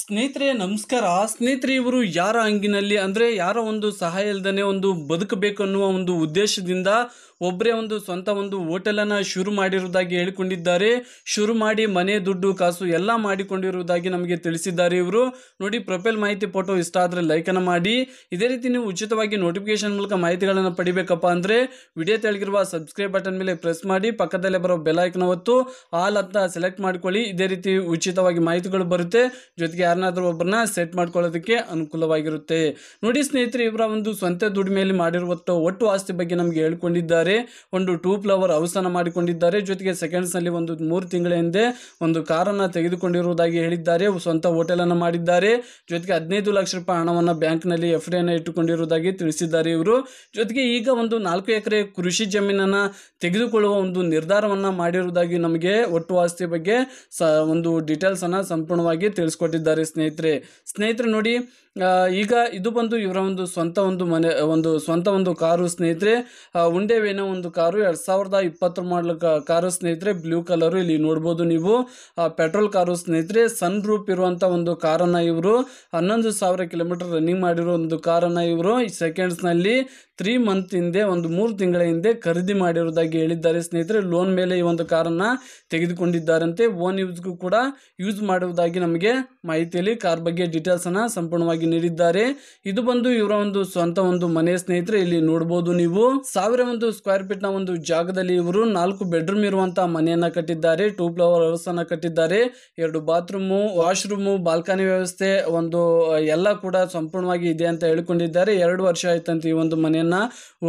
ಸ್ನೇಹಿತರೆ ನಮಸ್ಕಾರ ಸ್ನೇಹಿತರೆ ಇವರು ಯಾರ ಅಂಗಿನಲ್ಲಿ ಅಂದರೆ ಯಾರ ಒಂದು ಸಹಾಯ ಇಲ್ಲದೇ ಒಂದು ಬದುಕಬೇಕು ಅನ್ನುವ ಒಂದು ಉದ್ದೇಶದಿಂದ ಒಬ್ಬರೇ ಒಂದು ಸ್ವಂತ ಒಂದು ಹೋಟೆಲನ್ನು ಶುರು ಮಾಡಿರುವುದಾಗಿ ಹೇಳಿಕೊಂಡಿದ್ದಾರೆ ಶುರು ಮಾಡಿ ಮನೆ ದುಡ್ಡು ಕಾಸು ಎಲ್ಲ ಮಾಡಿಕೊಂಡಿರುವುದಾಗಿ ನಮಗೆ ತಿಳಿಸಿದ್ದಾರೆ ಇವರು ನೋಡಿ ಪ್ರೊಫೈಲ್ ಮಾಹಿತಿ ಫೋಟೋ ಇಷ್ಟ ಆದರೆ ಲೈಕನ್ನು ಮಾಡಿ ಇದೇ ರೀತಿ ನೀವು ಉಚಿತವಾಗಿ ನೋಟಿಫಿಕೇಶನ್ ಮೂಲಕ ಮಾಹಿತಿಗಳನ್ನು ಪಡಿಬೇಕಪ್ಪ ಅಂದರೆ ವಿಡಿಯೋ ತೆಳಗಿರುವ ಸಬ್ಸ್ಕ್ರೈಬ್ ಬಟನ್ ಮೇಲೆ ಪ್ರೆಸ್ ಮಾಡಿ ಪಕ್ಕದಲ್ಲೇ ಬರೋ ಬೆಲ್ ಐಕನ್ ಒತ್ತು ಆಲ್ ಅಂತ ಸೆಲೆಕ್ಟ್ ಮಾಡ್ಕೊಳ್ಳಿ ಇದೇ ರೀತಿ ಉಚಿತವಾಗಿ ಮಾಹಿತಿಗಳು ಬರುತ್ತೆ ಜೊತೆಗೆ ಯಾರನ್ನಾದ್ರೂ ಒಬ್ಬರನ್ನ ಸೆಟ್ ಮಾಡ್ಕೊಳ್ಳೋದಕ್ಕೆ ಅನುಕೂಲವಾಗಿರುತ್ತೆ ನೋಡಿ ಸ್ನೇಹಿತರೆ ಇವರ ಒಂದು ಸ್ವಂತ ದುಡಿಮೆಯಲ್ಲಿ ಮಾಡಿರುವಂಥ ಒಟ್ಟು ಆಸ್ತಿ ಬಗ್ಗೆ ನಮಗೆ ಹೇಳ್ಕೊಂಡಿದ್ದಾರೆ ಒಂದು ಟೂ ಫ್ಲವರ್ ಅವಸಾನ ಮಾಡಿಕೊಂಡಿದ್ದಾರೆ ಜೊತೆಗೆ ಸೆಕೆಂಡ್ಸ್ ನಲ್ಲಿ ಒಂದು ಮೂರು ತಿಂಗಳ ಹಿಂದೆ ಒಂದು ಕಾರನ್ನು ತೆಗೆದುಕೊಂಡಿರುವುದಾಗಿ ಹೇಳಿದ್ದಾರೆ ಸ್ವಂತ ಹೋಟೆಲನ್ನು ಮಾಡಿದ್ದಾರೆ ಜೊತೆಗೆ ಹದಿನೈದು ಲಕ್ಷ ರೂಪಾಯಿ ಹಣವನ್ನು ನಲ್ಲಿ ಎಫ್ ಡಿಯನ್ನು ಇಟ್ಟುಕೊಂಡಿರುವುದಾಗಿ ತಿಳಿಸಿದ್ದಾರೆ ಇವರು ಜೊತೆಗೆ ಈಗ ಒಂದು ನಾಲ್ಕು ಎಕರೆ ಕೃಷಿ ಜಮೀನನ್ನ ತೆಗೆದುಕೊಳ್ಳುವ ಒಂದು ನಿರ್ಧಾರವನ್ನ ಮಾಡಿರುವುದಾಗಿ ನಮಗೆ ಒಟ್ಟು ಆಸ್ತಿ ಬಗ್ಗೆ ಒಂದು ಒಂದು ಅನ್ನ ಸಂಪೂರ್ಣವಾಗಿ ತಿಳಿಸ್ಕೊಟ್ಟಿದ್ದಾರೆ ಮಾಡ್ತಿದ್ದಾರೆ ಸ್ನೇಹಿತರೆ ಸ್ನೇಹಿತರೆ ನೋಡಿ ಈಗ ಇದು ಬಂದು ಇವರ ಒಂದು ಸ್ವಂತ ಒಂದು ಮನೆ ಒಂದು ಸ್ವಂತ ಒಂದು ಕಾರು ಸ್ನೇಹಿತರೆ ಉಂಡೆ ಒಂದು ಕಾರು ಎರಡು ಸಾವಿರದ ಇಪ್ಪತ್ತು ಮಾಡಲು ಕಾರು ಸ್ನೇಹಿತರೆ ಬ್ಲೂ ಕಲರ್ ಇಲ್ಲಿ ನೋಡ್ಬೋದು ನೀವು ಪೆಟ್ರೋಲ್ ಕಾರು ಸ್ನೇಹಿತರೆ ಸನ್ ರೂಪ್ ಇರುವಂಥ ಒಂದು ಕಾರನ್ನ ಇವರು ಹನ್ನೊಂದು ಸಾವಿರ ಕಿಲೋಮೀಟರ್ ರನ್ನಿಂಗ್ ಮಾಡಿರೋ ಒಂದು ಕಾರನ್ನ ಇವರು ಸೆಕೆಂಡ್ಸ್ ನಲ್ಲಿ ತ್ರೀ ಮಂತ್ ಹಿಂದೆ ಒಂದು ಮೂರು ತಿಂಗಳ ಹಿಂದೆ ಖರೀದಿ ಮಾಡಿರೋದಾಗಿ ಹೇಳಿದ್ದಾರೆ ಸ್ನೇಹಿತರೆ ಲೋನ್ ಮೇಲೆ ಈ ಒಂದು ಕಾರನ್ನು ತೆಗೆದುಕೊಂಡಿದ್ದಾರಂತೆ ಓನ್ ಯೂಸ್ಗೂ ಕೂಡ ಯೂಸ್ ಮಾಡುವುದಾಗಿ ನಮಗೆ ಮಾಹಿತಿಯಲ್ಲಿ ಕಾರ್ ಬಗ್ಗೆ ಡೀಟೇಲ್ಸ್ ಡೀಟೇಲ್ಸನ್ನು ಸಂಪೂರ್ಣವಾಗಿ ನೀಡಿದ್ದಾರೆ ಇದು ಬಂದು ಇವರ ಒಂದು ಸ್ವಂತ ಒಂದು ಮನೆ ಸ್ನೇಹಿತರೆ ಇಲ್ಲಿ ನೋಡಬಹುದು ನೀವು ಸಾವಿರ ಒಂದು ಸ್ಕ್ವೇರ್ ಫೀಟ್ ನ ಒಂದು ಜಾಗದಲ್ಲಿ ಇವರು ನಾಲ್ಕು ಬೆಡ್ರೂಮ್ ಇರುವಂತಹ ಮನೆಯನ್ನ ಕಟ್ಟಿದ್ದಾರೆ ಟೂ ಫ್ಲವರ್ ಹೌಸ್ ಅನ್ನ ಕಟ್ಟಿದ್ದಾರೆ ಎರಡು ಬಾತ್ರೂಮ್ ವಾಶ್ರೂಮು ಬಾಲ್ಕನಿ ವ್ಯವಸ್ಥೆ ಒಂದು ಎಲ್ಲ ಕೂಡ ಸಂಪೂರ್ಣವಾಗಿ ಇದೆ ಅಂತ ಹೇಳಿಕೊಂಡಿದ್ದಾರೆ ಎರಡು ವರ್ಷ ಆಯ್ತಂತ ಈ ಒಂದು ಮನೆಯನ್ನ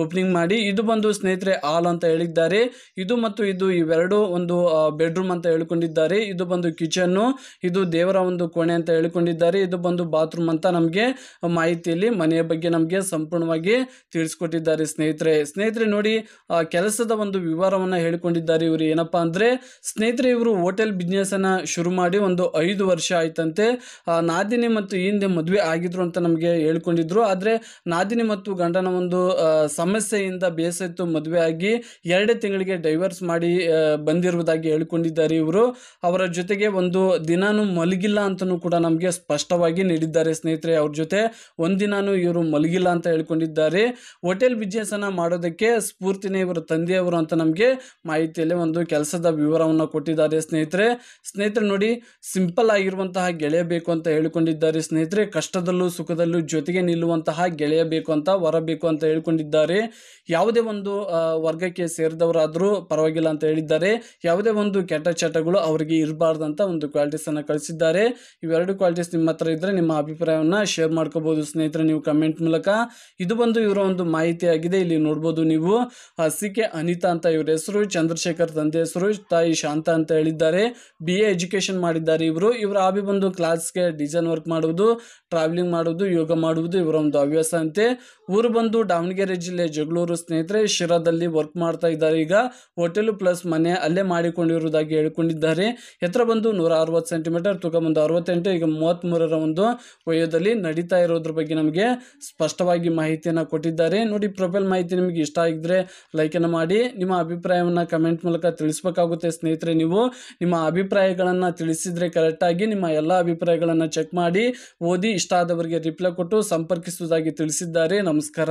ಓಪನಿಂಗ್ ಮಾಡಿ ಇದು ಬಂದು ಸ್ನೇಹಿತರೆ ಹಾಲ್ ಅಂತ ಹೇಳಿದ್ದಾರೆ ಇದು ಮತ್ತು ಇದು ಇವೆರಡು ಒಂದು ಬೆಡ್ರೂಮ್ ಅಂತ ಹೇಳಿಕೊಂಡಿದ್ದಾರೆ ಇದು ಬಂದು ಕಿಚನ್ ಇದು ದೇವರ ಒಂದು ಕೋಣೆ ಅಂತ ಹೇಳಿಕೊಂಡಿದ್ದಾರೆ ಇದು ಬಂದು ಬಾತ್ರೂಮ್ ಅಂತ ನಮಗೆ ಮಾಹಿತಿಯಲ್ಲಿ ಮನೆಯ ಬಗ್ಗೆ ನಮಗೆ ಸಂಪೂರ್ಣವಾಗಿ ತಿಳಿಸ್ಕೊಟ್ಟಿದ್ದಾರೆ ಸ್ನೇಹಿತರೆ ಸ್ನೇಹಿತರೆ ನೋಡಿ ಕೆಲಸದ ಒಂದು ವಿವರವನ್ನು ಹೇಳಿಕೊಂಡಿದ್ದಾರೆ ಇವರು ಏನಪ್ಪಾ ಅಂದರೆ ಸ್ನೇಹಿತರೆ ಇವರು ಹೋಟೆಲ್ ಬಿಸ್ನೆಸ್ಸನ್ನು ಶುರು ಮಾಡಿ ಒಂದು ಐದು ವರ್ಷ ಆಯ್ತಂತೆ ನಾದಿನಿ ಮತ್ತು ಹಿಂದೆ ಮದುವೆ ಆಗಿದ್ರು ಅಂತ ನಮಗೆ ಹೇಳ್ಕೊಂಡಿದ್ರು ಆದರೆ ನಾದಿನಿ ಮತ್ತು ಗಂಡನ ಒಂದು ಸಮಸ್ಯೆಯಿಂದ ಬೇಸತ್ತು ಮದುವೆ ಆಗಿ ಎರಡೇ ತಿಂಗಳಿಗೆ ಡೈವರ್ಸ್ ಮಾಡಿ ಬಂದಿರುವುದಾಗಿ ಹೇಳ್ಕೊಂಡಿದ್ದಾರೆ ಇವರು ಅವರ ಜೊತೆಗೆ ಒಂದು ದಿನಾನು ಮಲಗಿಲ್ಲ ಅಂತಲೂ ಕೂಡ ನಮಗೆ ಸ್ಪಷ್ಟವಾಗಿ ನೀಡಿದ್ದಾರೆ ಸ್ನೇಹಿತರೆ ಅವ್ರ ಜೊತೆ ಒಂದಿನಾನು ಇವರು ಮಲಗಿಲ್ಲ ಅಂತ ಹೇಳ್ಕೊಂಡಿದ್ದಾರೆ ಹೋಟೆಲ್ ಬಿಸ್ನೆಸ್ಸನ್ನು ಮಾಡೋದಕ್ಕೆ ಸ್ಫೂರ್ತಿನೇ ಇವರ ತಂದೆಯವರು ಅಂತ ನಮಗೆ ಮಾಹಿತಿಯಲ್ಲಿ ಒಂದು ಕೆಲಸದ ವಿವರವನ್ನು ಕೊಟ್ಟಿದ್ದಾರೆ ಸ್ನೇಹಿತರೆ ಸ್ನೇಹಿತರೆ ನೋಡಿ ಸಿಂಪಲ್ ಆಗಿರುವಂತಹ ಗೆಳೆಯ ಬೇಕು ಅಂತ ಹೇಳಿಕೊಂಡಿದ್ದಾರೆ ಸ್ನೇಹಿತರೆ ಕಷ್ಟದಲ್ಲೂ ಸುಖದಲ್ಲೂ ಜೊತೆಗೆ ನಿಲ್ಲುವಂತಹ ಗೆಳೆಯ ಬೇಕು ಅಂತ ಹೊರಬೇಕು ಅಂತ ಹೇಳ್ಕೊಂಡಿದ್ದಾರೆ ಯಾವುದೇ ಒಂದು ವರ್ಗಕ್ಕೆ ಸೇರಿದವರಾದರೂ ಪರವಾಗಿಲ್ಲ ಅಂತ ಹೇಳಿದ್ದಾರೆ ಯಾವುದೇ ಒಂದು ಕೆಟ್ಟ ಚಟಗಳು ಅವರಿಗೆ ಇರಬಾರ್ದಂತ ಒಂದು ಕ್ವಾಲಿಟೀಸನ್ನು ಕಳಿಸಿದ್ದಾರೆ ಇವೆರಡು ಕ್ವಾಲಿಟೀಸ್ ನಿಮ್ಮ ಹತ್ರ ಇದ್ದರೆ ನಿಮ್ಮ ಅಭಿಪ್ರಾಯವನ್ನು ಶೇರ್ ಮಾಡ್ಕೋಬೋದು ಸ್ನೇಹಿತರೆ ನೀವು ಕಮೆಂಟ್ ಮೂಲಕ ಇದು ಬಂದು ಇವರ ಒಂದು ಮಾಹಿತಿ ಆಗಿದೆ ಇಲ್ಲಿ ನೋಡಬಹುದು ನೀವು ಕೆ ಅನಿತಾ ಅಂತ ಇವರ ಹೆಸರು ಚಂದ್ರಶೇಖರ್ ತಂದೆ ಹೆಸರು ತಾಯಿ ಶಾಂತ ಅಂತ ಹೇಳಿದ್ದಾರೆ ಬಿ ಎ ಎಜುಕೇಷನ್ ಮಾಡಿದ್ದಾರೆ ಇವರು ಇವರ ಆಬಿ ಬಂದು ಕ್ಲಾಸ್ಗೆ ಡಿಸೈನ್ ವರ್ಕ್ ಮಾಡುವುದು ಟ್ರಾವೆಲಿಂಗ್ ಮಾಡುವುದು ಯೋಗ ಮಾಡುವುದು ಇವರ ಒಂದು ಹವ್ಯಾಸ ಅಂತೆ ಊರು ಬಂದು ದಾವಣಗೆರೆ ಜಿಲ್ಲೆ ಜಗಳೂರು ಸ್ನೇಹಿತರೆ ಶಿರಾದಲ್ಲಿ ವರ್ಕ್ ಮಾಡ್ತಾ ಇದ್ದಾರೆ ಈಗ ಹೋಟೆಲ್ ಪ್ಲಸ್ ಮನೆ ಅಲ್ಲೇ ಮಾಡಿಕೊಂಡಿರುವುದಾಗಿ ಹೇಳಿಕೊಂಡಿದ್ದಾರೆ ಎತ್ತರ ಬಂದು ನೂರ ಅರವತ್ತು ಸೆಂಟಿಮೀಟರ್ ತೂಕ ಬಂದು ಅರವತ್ತೆಂಟು ಈಗ ಮೂವತ್ತ್ಮೂರರ ಒಂದು ವಯೋದಲ್ಲಿ ನಡೀತಾ ಇರೋದ್ರ ಬಗ್ಗೆ ನಮಗೆ ಸ್ಪಷ್ಟವಾಗಿ ಮಾಹಿತಿಯನ್ನು ಕೊಟ್ಟಿದ್ದಾರೆ ನೋಡಿ ಪ್ರೊಫೈಲ್ ಮಾಹಿತಿ ನಿಮಗೆ ಇಷ್ಟ ಆಗಿದ್ರೆ ಲೈಕನ್ನು ಮಾಡಿ ನಿಮ್ಮ ಅಭಿಪ್ರಾಯವನ್ನು ಕಮೆಂಟ್ ಮೂಲಕ ತಿಳಿಸ್ಬೇಕಾಗುತ್ತೆ ಸ್ನೇಹಿತರೆ ನೀವು ನಿಮ್ಮ ಅಭಿಪ್ರಾಯಗಳನ್ನು ತಿಳಿಸಿದರೆ ಕರೆಕ್ಟಾಗಿ ನಿಮ್ಮ ಎಲ್ಲ ಅಭಿಪ್ರಾಯಗಳನ್ನು ಚೆಕ್ ಮಾಡಿ ಓದಿ ಇಷ್ಟ ಆದವರಿಗೆ ರಿಪ್ಲೈ ಕೊಟ್ಟು ಸಂಪರ್ಕಿಸುವುದಾಗಿ ತಿಳಿಸಿದ್ದಾರೆ ನಮಸ್ಕಾರ